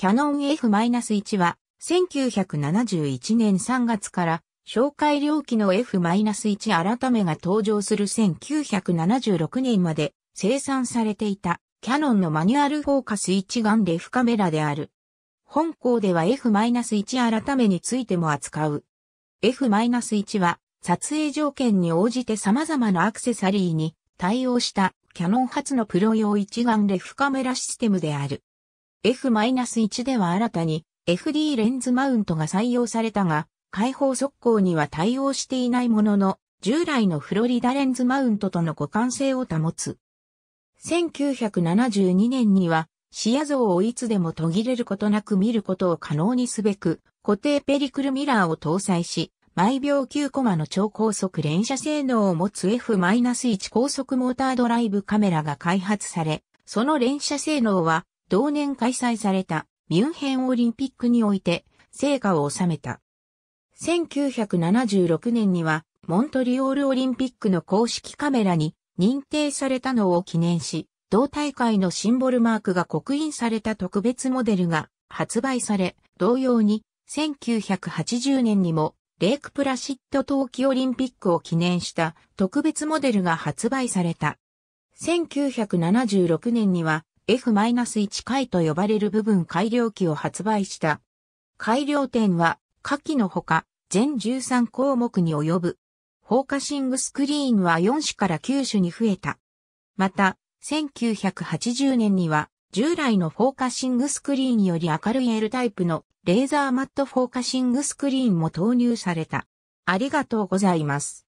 キャノン F-1 は、1971年3月から、紹介料機の F-1 改めが登場する1976年まで生産されていたキャノンのマニュアルフォーカス一眼レフカメラである。本校では F-1 改めについても扱う。F-1 は撮影条件に応じて様々なアクセサリーに対応したキャノン初のプロ用一眼レフカメラシステムである。F-1 では新たに FD レンズマウントが採用されたが、開放速攻には対応していないものの、従来のフロリダレンズマウントとの互換性を保つ。1972年には、視野像をいつでも途切れることなく見ることを可能にすべく、固定ペリクルミラーを搭載し、毎秒9コマの超高速連射性能を持つ F-1 高速モータードライブカメラが開発され、その連射性能は同年開催されたミュンヘンオリンピックにおいて成果を収めた。1976年にはモントリオールオリンピックの公式カメラに認定されたのを記念し、同大会のシンボルマークが刻印された特別モデルが発売され、同様に1980年にもレイクプラシッド冬季オリンピックを記念した特別モデルが発売された。1976年には F-1 回と呼ばれる部分改良機を発売した。改良点は、下記のほか、全13項目に及ぶ。フォーカシングスクリーンは4種から9種に増えた。また、1980年には、従来のフォーカシングスクリーンより明るい L タイプのレーザーマットフォーカシングスクリーンも投入された。ありがとうございます。